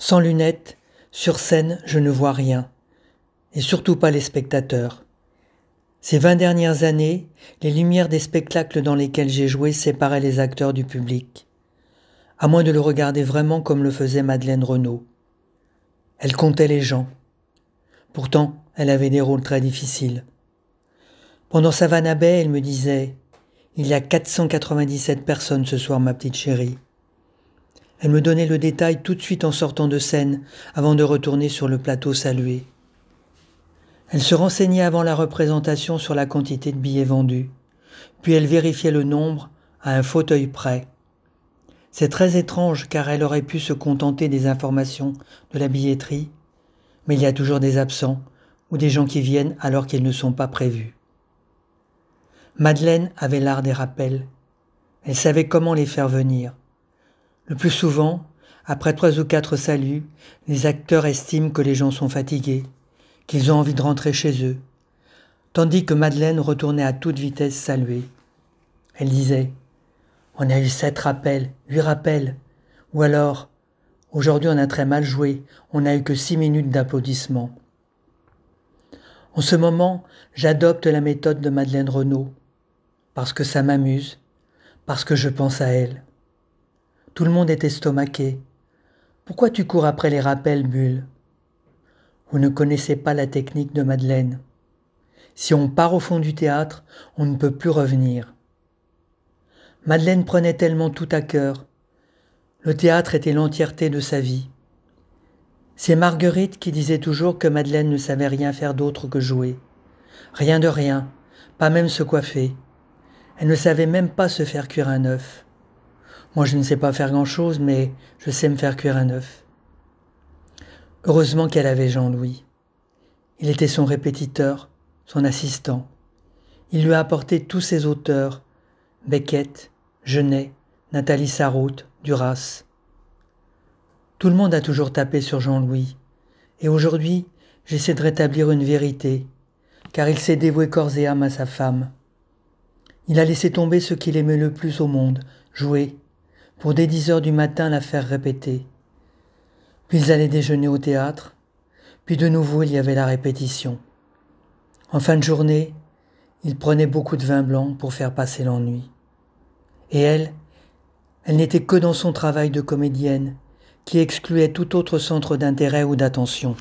Sans lunettes, sur scène, je ne vois rien, et surtout pas les spectateurs. Ces vingt dernières années, les lumières des spectacles dans lesquels j'ai joué séparaient les acteurs du public, à moins de le regarder vraiment comme le faisait Madeleine Renaud. Elle comptait les gens. Pourtant, elle avait des rôles très difficiles. Pendant à baie, elle me disait Il y a 497 personnes ce soir, ma petite chérie. Elle me donnait le détail tout de suite en sortant de scène, avant de retourner sur le plateau salué. Elle se renseignait avant la représentation sur la quantité de billets vendus, puis elle vérifiait le nombre à un fauteuil près. C'est très étrange car elle aurait pu se contenter des informations de la billetterie, mais il y a toujours des absents ou des gens qui viennent alors qu'ils ne sont pas prévus. Madeleine avait l'art des rappels. Elle savait comment les faire venir. Le plus souvent, après trois ou quatre saluts, les acteurs estiment que les gens sont fatigués, qu'ils ont envie de rentrer chez eux, tandis que Madeleine retournait à toute vitesse saluer. Elle disait On a eu sept rappels, huit rappels, ou alors Aujourd'hui on a très mal joué, on n'a eu que six minutes d'applaudissements. En ce moment, j'adopte la méthode de Madeleine Renaud, parce que ça m'amuse, parce que je pense à elle. Tout le monde est estomaqué. Pourquoi tu cours après les rappels, Bulle Vous ne connaissez pas la technique de Madeleine. Si on part au fond du théâtre, on ne peut plus revenir. Madeleine prenait tellement tout à cœur. Le théâtre était l'entièreté de sa vie. C'est Marguerite qui disait toujours que Madeleine ne savait rien faire d'autre que jouer. Rien de rien, pas même se coiffer. Elle ne savait même pas se faire cuire un œuf. Moi, je ne sais pas faire grand-chose, mais je sais me faire cuire un œuf. Heureusement qu'elle avait Jean-Louis. Il était son répétiteur, son assistant. Il lui a apporté tous ses auteurs, Beckett, Genet, Nathalie Sarraute, Duras. Tout le monde a toujours tapé sur Jean-Louis, et aujourd'hui, j'essaie de rétablir une vérité, car il s'est dévoué corps et âme à sa femme. Il a laissé tomber ce qu'il aimait le plus au monde, jouer, pour dès dix heures du matin la faire répéter. Puis ils allaient déjeuner au théâtre, puis de nouveau il y avait la répétition. En fin de journée, ils prenaient beaucoup de vin blanc pour faire passer l'ennui. Et elle, elle n'était que dans son travail de comédienne, qui excluait tout autre centre d'intérêt ou d'attention.